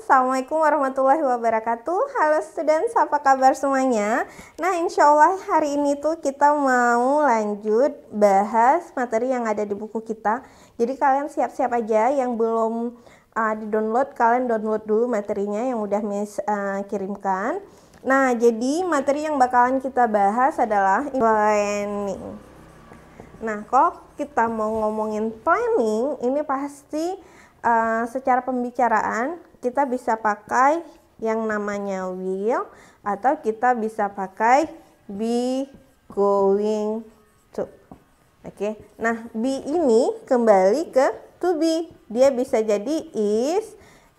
Assalamualaikum warahmatullahi wabarakatuh Halo students, apa kabar semuanya? Nah insya Allah hari ini tuh kita mau lanjut bahas materi yang ada di buku kita Jadi kalian siap-siap aja yang belum uh, ah, di download kalian download dulu materinya yang udah Miss uh, kirimkan. Nah, jadi materi yang bakalan kita bahas adalah planning. Nah, kok kita mau ngomongin planning, ini pasti uh, secara pembicaraan kita bisa pakai yang namanya will atau kita bisa pakai be going to. Oke. Okay. Nah, be ini kembali ke to be. Dia bisa jadi is,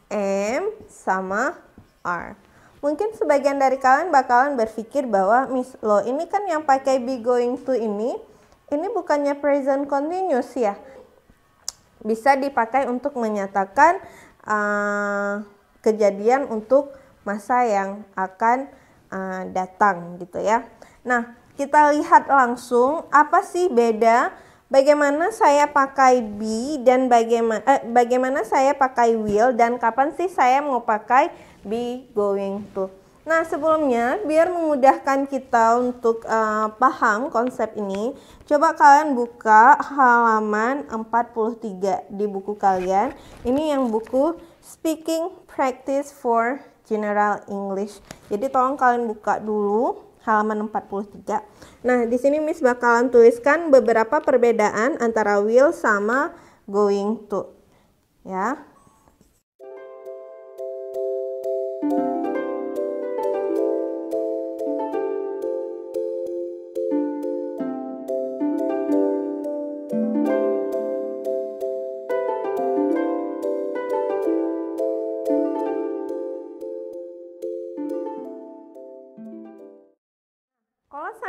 am, sama are. Mungkin sebagian dari kalian bakalan berpikir bahwa Miss Lo ini kan yang pakai be going to ini, ini bukannya present continuous ya. Bisa dipakai untuk menyatakan uh, kejadian untuk masa yang akan uh, datang gitu ya. Nah, kita lihat langsung apa sih beda Bagaimana saya pakai be dan bagaimana eh, bagaimana saya pakai will dan kapan sih saya mau pakai be going to. Nah, sebelumnya biar memudahkan kita untuk uh, paham konsep ini, coba kalian buka halaman 43 di buku kalian. Ini yang buku Speaking Practice for General English. Jadi tolong kalian buka dulu halaman 43. Nah, di sini Miss bakalan tuliskan beberapa perbedaan antara will sama going to. Ya.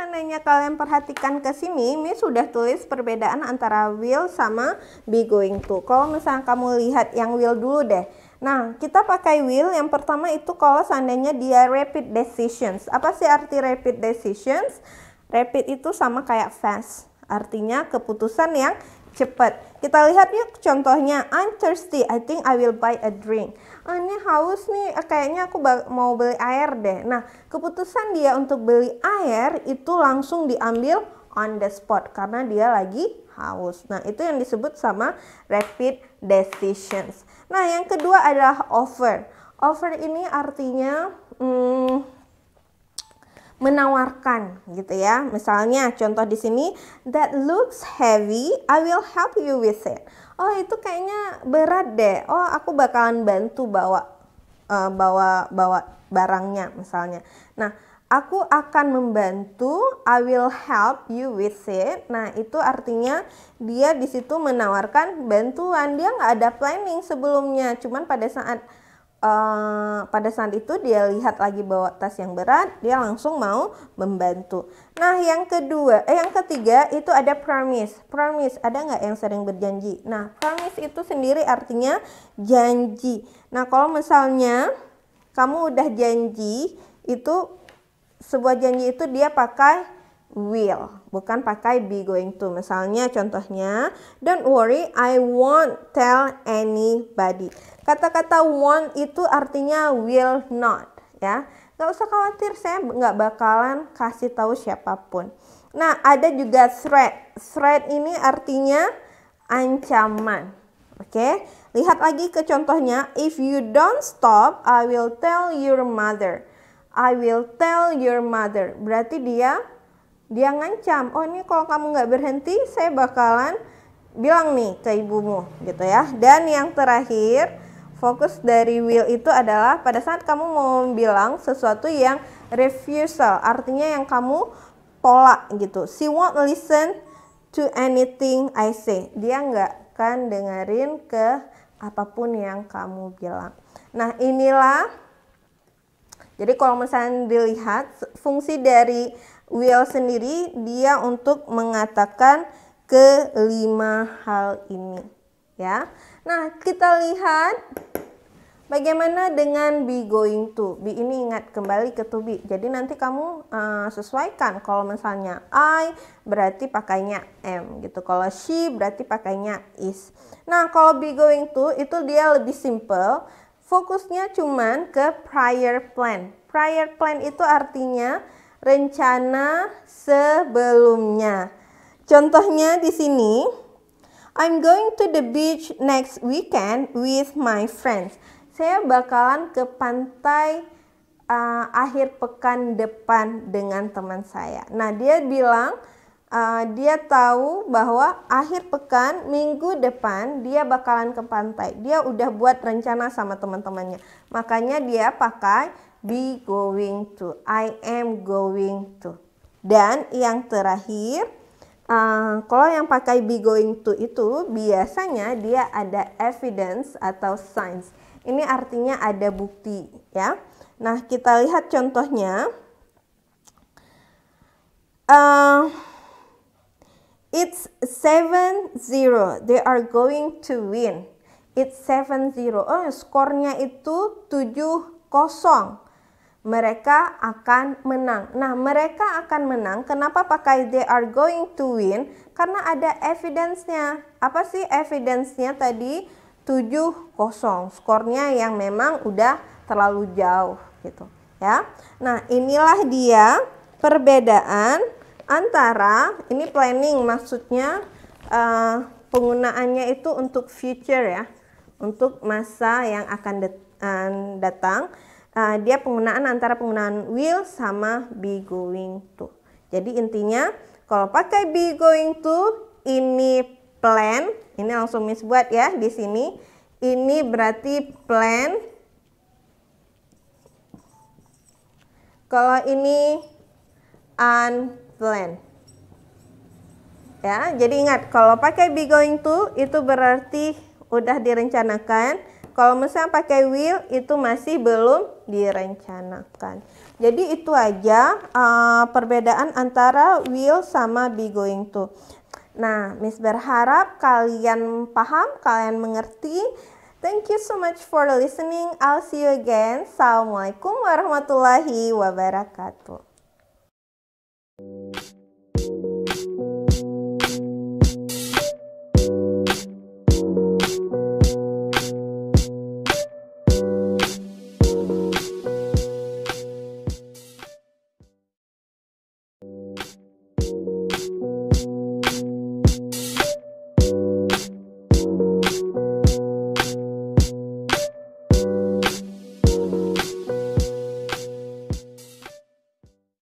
seandainya kalian perhatikan ke sini, ini sudah tulis perbedaan antara will sama be going to. Kalau misalnya kamu lihat yang will dulu deh. Nah, kita pakai will yang pertama itu kalau seandainya dia rapid decisions. Apa sih arti rapid decisions? Rapid itu sama kayak fast. Artinya keputusan yang cepat. Kita lihat yuk contohnya. I'm thirsty. I think I will buy a drink. Ah, ini haus nih, ah, kayaknya aku mau beli air deh. Nah, keputusan dia untuk beli air itu langsung diambil on the spot karena dia lagi haus. Nah, itu yang disebut sama rapid decisions. Nah, yang kedua adalah offer. Offer ini artinya hmm, menawarkan gitu ya. Misalnya contoh di sini that looks heavy, I will help you with it. Oh, itu kayaknya berat deh. Oh, aku bakalan bantu bawa uh, bawa bawa barangnya misalnya. Nah, aku akan membantu, I will help you with it. Nah, itu artinya dia di situ menawarkan bantuan. Dia nggak ada planning sebelumnya, cuman pada saat Eh, pada saat itu dia lihat lagi bawa tas yang berat, dia langsung mau membantu. Nah, yang kedua, eh yang ketiga itu ada promise. Promise ada nggak yang sering berjanji? Nah, promise itu sendiri artinya janji. Nah, kalau misalnya kamu udah janji itu sebuah janji itu dia pakai will, bukan pakai be going to. Misalnya contohnya, don't worry, I won't tell anybody. Kata-kata won't itu artinya will not ya. Gak usah khawatir, saya nggak bakalan kasih tahu siapapun. Nah, ada juga threat. Threat ini artinya ancaman. Oke, lihat lagi ke contohnya. If you don't stop, I will tell your mother. I will tell your mother. Berarti dia dia ngancam. Oh ini kalau kamu nggak berhenti, saya bakalan bilang nih ke ibumu, gitu ya. Dan yang terakhir, Fokus dari will itu adalah pada saat kamu mau bilang sesuatu yang refusal, artinya yang kamu tolak gitu. She won't listen to anything I say. Dia nggak akan dengerin ke apapun yang kamu bilang. Nah inilah, jadi kalau misalnya dilihat fungsi dari will sendiri dia untuk mengatakan kelima hal ini ya. Nah, kita lihat bagaimana dengan be going to. Be ini ingat kembali ke to be. Jadi nanti kamu uh, sesuaikan kalau misalnya I berarti pakainya am gitu. Kalau she berarti pakainya is. Nah, kalau be going to itu dia lebih simple. Fokusnya cuman ke prior plan. Prior plan itu artinya rencana sebelumnya. Contohnya di sini I'm going to the beach next weekend with my friends. Saya bakalan ke pantai uh, akhir pekan depan dengan teman saya. Nah, dia bilang uh, dia tahu bahwa akhir pekan minggu depan dia bakalan ke pantai. Dia udah buat rencana sama teman-temannya. Makanya dia pakai be going to, I am going to. Dan yang terakhir Uh, kalau yang pakai be going to itu biasanya dia ada evidence atau signs. Ini artinya ada bukti ya. Nah kita lihat contohnya. Uh, it's 7-0. They are going to win. It's 7-0. Oh, skornya itu 7-0 mereka akan menang. Nah, mereka akan menang. Kenapa pakai they are going to win? Karena ada evidence-nya. Apa sih evidence-nya tadi? 7-0. Skornya yang memang udah terlalu jauh gitu, ya. Nah, inilah dia perbedaan antara ini planning maksudnya uh, penggunaannya itu untuk future ya, untuk masa yang akan eh, datang. uh, datang uh, dia penggunaan antara penggunaan will sama be going to. Jadi intinya kalau pakai be going to ini plan, ini langsung Miss buat ya di sini. Ini berarti plan. Kalau ini unplanned. Ya, jadi ingat kalau pakai be going to itu berarti udah direncanakan kalau misalnya pakai wheel itu masih belum direncanakan. Jadi itu aja uh, perbedaan antara wheel sama be going to. Nah, Miss berharap kalian paham, kalian mengerti. Thank you so much for listening. I'll see you again. Assalamualaikum warahmatullahi wabarakatuh.